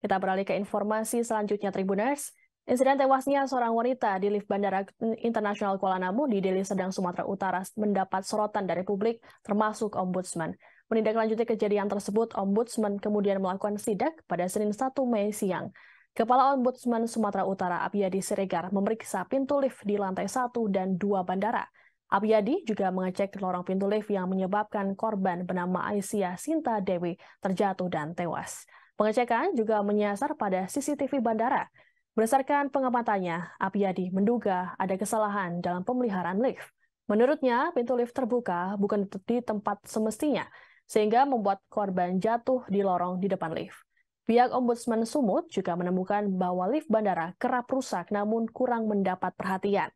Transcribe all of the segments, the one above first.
Kita beralih ke informasi selanjutnya Tribuners. Insiden tewasnya seorang wanita di lift Bandara Internasional Kuala Namu di Deli Sedang, Sumatera Utara mendapat sorotan dari publik, termasuk Ombudsman. Menindaklanjuti kejadian tersebut, Ombudsman kemudian melakukan sidak pada Senin 1 Mei siang. Kepala Ombudsman Sumatera Utara Abiyadi Siregar memeriksa pintu lift di lantai 1 dan 2 bandara. Abiyadi juga mengecek lorong pintu lift yang menyebabkan korban bernama Aisyah Sinta Dewi terjatuh dan tewas. Pengecekan juga menyasar pada CCTV bandara. Berdasarkan pengamatannya, Apiadi menduga ada kesalahan dalam pemeliharaan lift. Menurutnya, pintu lift terbuka bukan di tempat semestinya, sehingga membuat korban jatuh di lorong di depan lift. Pihak Ombudsman Sumut juga menemukan bahwa lift bandara kerap rusak namun kurang mendapat perhatian.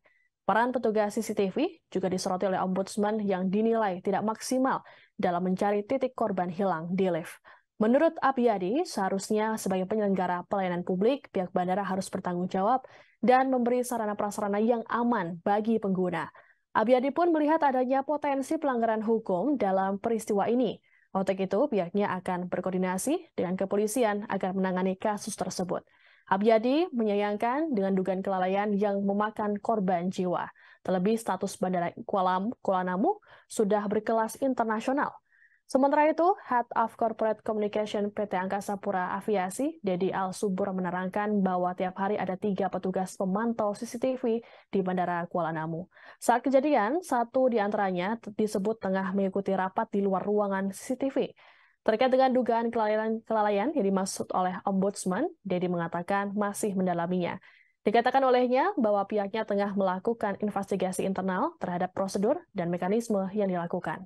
Peran petugas CCTV juga disoroti oleh Ombudsman yang dinilai tidak maksimal dalam mencari titik korban hilang di lift. Menurut Apiadi, seharusnya sebagai penyelenggara pelayanan publik, pihak bandara harus bertanggung jawab dan memberi sarana prasarana yang aman bagi pengguna. Abiyadi pun melihat adanya potensi pelanggaran hukum dalam peristiwa ini. Untuk itu, pihaknya akan berkoordinasi dengan kepolisian agar menangani kasus tersebut. Abiyadi menyayangkan dengan dugaan kelalaian yang memakan korban jiwa. Terlebih status bandara Kuala Namu sudah berkelas internasional Sementara itu, Head of Corporate Communication PT Angkasa Pura Aviasi, Dedi Al Subur menerangkan bahwa tiap hari ada tiga petugas pemantau CCTV di Bandara Kuala Namu. Saat kejadian, satu di antaranya disebut tengah mengikuti rapat di luar ruangan CCTV. Terkait dengan dugaan kelalaian, kelalaian yang dimaksud oleh Ombudsman, Dedi mengatakan masih mendalaminya. Dikatakan olehnya bahwa pihaknya tengah melakukan investigasi internal terhadap prosedur dan mekanisme yang dilakukan.